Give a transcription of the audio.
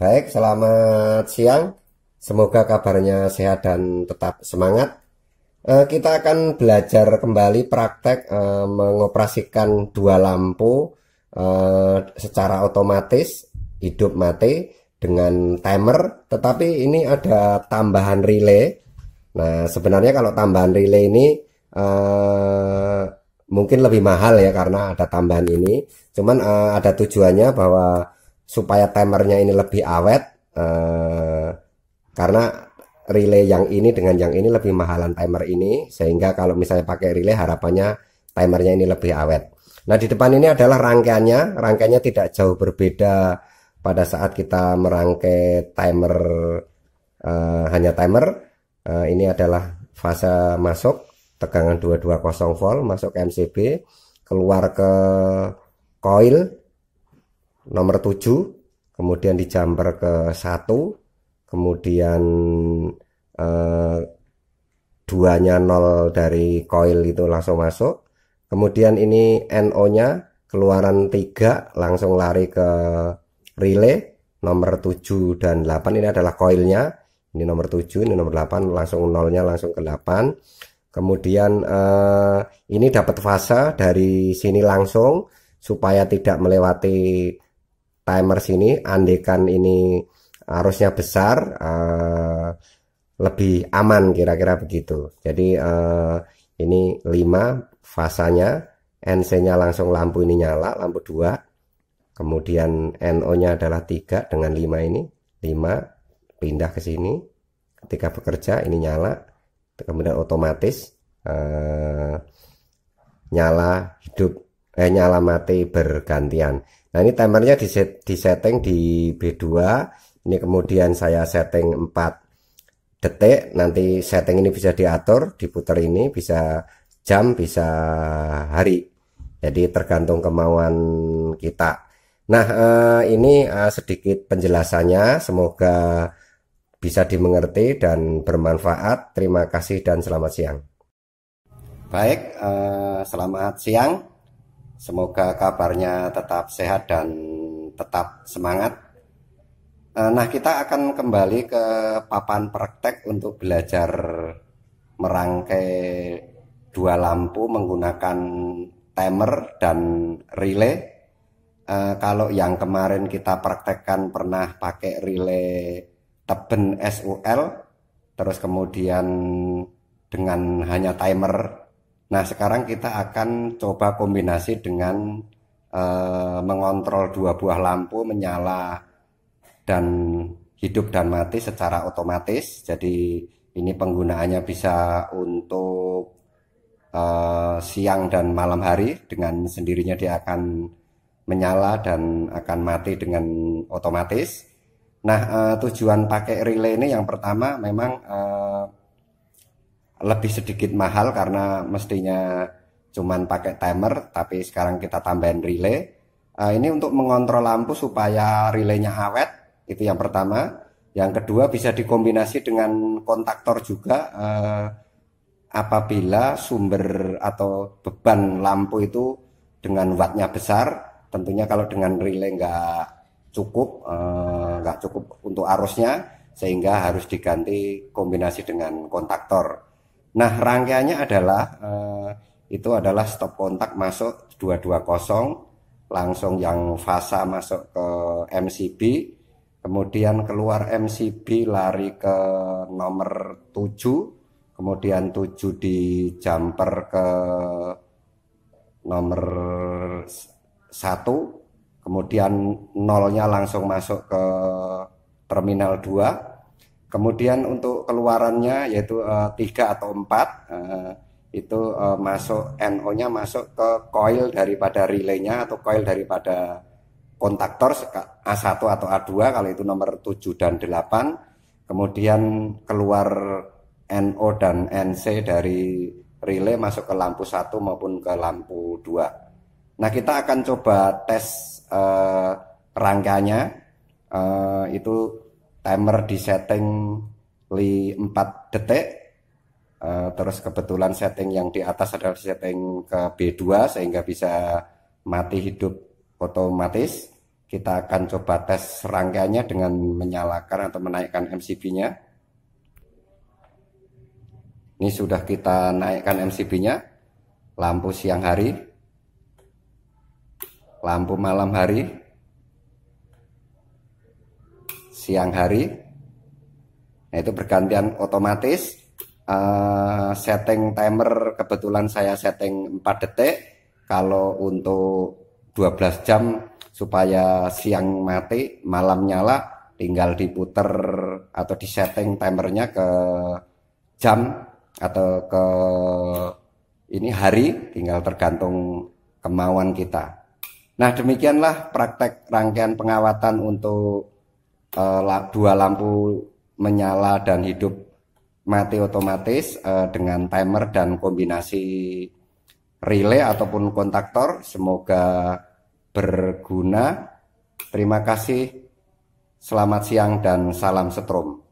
Baik, selamat siang. Semoga kabarnya sehat dan tetap semangat. Eh, kita akan belajar kembali praktek eh, mengoperasikan dua lampu eh, secara otomatis hidup mati dengan timer. Tetapi ini ada tambahan relay. Nah, sebenarnya kalau tambahan relay ini mungkin lebih mahal ya karena ada tambahan ini. Cuman ada tujuannya bahwa supaya timernya ini lebih awet eh, karena relay yang ini dengan yang ini lebih mahalan timer ini sehingga kalau misalnya pakai relay harapannya timernya ini lebih awet. Nah di depan ini adalah rangkaiannya, rangkaiannya tidak jauh berbeda pada saat kita merangkai timer eh, hanya timer. eh, ini adalah fase masuk tegangan 220 volt masuk MCB keluar ke coil nomor 7 kemudian dijumper ke 1 kemudian eh, duanya 0 dari coil itu langsung masuk kemudian ini NO nya keluaran 3 langsung lari ke relay nomor 7 dan 8 ini adalah koilnya ini nomor 7 ini nomor 8 langsung nolnya langsung ke 8 kemudian eh, ini dapat fase dari sini langsung supaya tidak melewati timer sini andekan ini arusnya besar uh, lebih aman kira-kira begitu jadi uh, ini 5 fasanya NC nya langsung lampu ini nyala lampu 2 kemudian NO nya adalah 3 dengan 5 ini 5 pindah ke sini ketika bekerja ini nyala kemudian otomatis uh, nyala hidup eh, nyalamate bergantian. Nah ini timernya di set, disetting di B2. Ini kemudian saya setting 4 detik. Nanti setting ini bisa diatur, diputar ini bisa jam, bisa hari. Jadi tergantung kemauan kita. Nah eh, ini eh, sedikit penjelasannya. Semoga bisa dimengerti dan bermanfaat. Terima kasih dan selamat siang. Baik, eh, selamat siang. Semoga kabarnya tetap sehat dan tetap semangat. Eh, nah, kita akan kembali ke papan praktek untuk belajar merangkai dua lampu menggunakan timer dan relay. Eh, kalau yang kemarin kita praktekkan pernah pakai relay teben SUL terus kemudian dengan hanya timer Nah, sekarang kita akan coba kombinasi dengan e, mengontrol dua buah lampu menyala dan hidup dan mati secara otomatis. Jadi ini penggunaannya bisa untuk e, siang dan malam hari dengan sendirinya dia akan menyala dan akan mati dengan otomatis. Nah, eh, tujuan pakai relay ini yang pertama memang eh, lebih sedikit mahal karena mestinya cuman pakai timer tapi sekarang kita tambahin relay uh, ini untuk mengontrol lampu supaya relaynya awet itu yang pertama yang kedua bisa dikombinasi dengan kontaktor juga uh, apabila sumber atau beban lampu itu dengan wattnya besar, tentunya kalau dengan relay nggak cukup eh, nggak cukup untuk arusnya sehingga harus diganti kombinasi dengan kontaktor. Nah, rangkaiannya adalah eh, itu adalah stop kontak masuk 220 langsung yang fasa masuk ke MCB kemudian keluar MCB lari ke nomor 7 kemudian 7 di jumper ke nomor 1 kemudian nolnya langsung masuk ke terminal 2 Kemudian untuk keluarannya yaitu eh, tiga atau empat eh, itu eh, masuk NO-nya masuk ke coil daripada relaynya atau coil daripada kontaktor A1 atau A2 kalau itu nomor 7 dan 8. Kemudian keluar NO dan NC dari relay masuk ke lampu 1 maupun ke lampu 2. Nah, kita akan coba tes uh, rangkanya uh, itu timer di setting 4 detik uh, terus kebetulan setting yang di atas adalah setting ke B2 sehingga bisa mati hidup otomatis kita akan coba tes rangkaiannya dengan menyalakan atau menaikkan MCB-nya ini sudah kita naikkan MCB-nya lampu siang hari lampu malam hari siang hari. Nah, itu bergantian otomatis. Uh, setting timer kebetulan saya setting 4 detik. Kalau untuk 12 jam supaya siang mati, malam nyala, tinggal diputer atau disetting timernya ke jam atau ke ini hari, tinggal tergantung kemauan kita. Nah, demikianlah praktek rangkaian pengawatan untuk uh, dua lampu menyala dan hidup mati otomatis uh, dengan timer dan kombinasi relay ataupun kontaktor. Semoga berguna. Terima kasih. Selamat siang dan salam setrum.